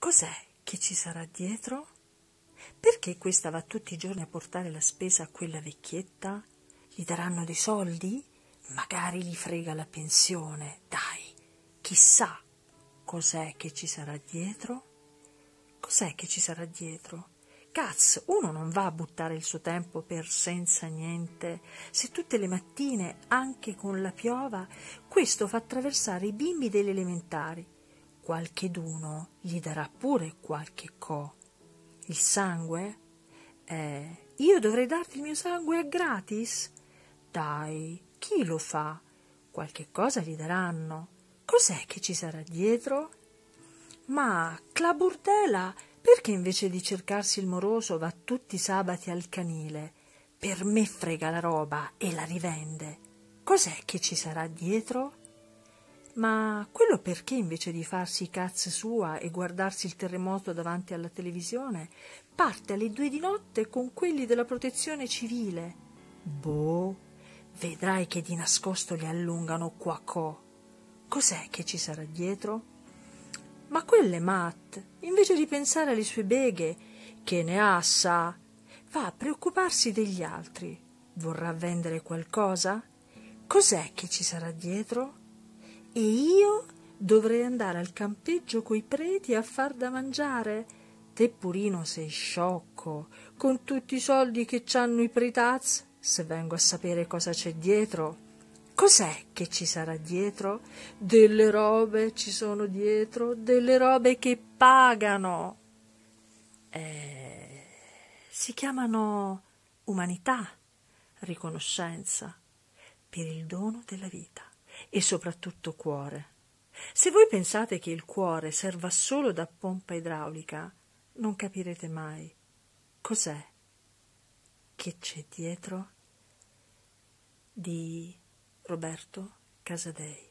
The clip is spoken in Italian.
Cos'è che ci sarà dietro? Perché questa va tutti i giorni a portare la spesa a quella vecchietta? Gli daranno dei soldi? Magari gli frega la pensione. Dai, chissà cos'è che ci sarà dietro? Cos'è che ci sarà dietro? Cazzo, uno non va a buttare il suo tempo per senza niente. Se tutte le mattine, anche con la piova, questo fa attraversare i bimbi delle elementari qualcheduno gli darà pure qualche co. Il sangue? Eh, io dovrei darti il mio sangue a gratis? Dai, chi lo fa? Qualche cosa gli daranno. Cos'è che ci sarà dietro? Ma Claburdela, perché invece di cercarsi il moroso va tutti i sabati al canile? Per me frega la roba e la rivende. Cos'è che ci sarà dietro? Ma quello perché invece di farsi cazzo sua e guardarsi il terremoto davanti alla televisione, parte alle due di notte con quelli della protezione civile. Boh, vedrai che di nascosto li allungano qua co. Cos'è che ci sarà dietro? Ma quelle Matt, invece di pensare alle sue beghe, che ne ha sa, va a preoccuparsi degli altri. Vorrà vendere qualcosa? Cos'è che ci sarà dietro? E io dovrei andare al campeggio coi preti a far da mangiare? Te Purino sei sciocco, con tutti i soldi che c'hanno i pretaz, se vengo a sapere cosa c'è dietro. Cos'è che ci sarà dietro? Delle robe ci sono dietro, delle robe che pagano. Eh, si chiamano umanità, riconoscenza per il dono della vita e soprattutto cuore. Se voi pensate che il cuore serva solo da pompa idraulica, non capirete mai cos'è che c'è dietro di Roberto Casadei.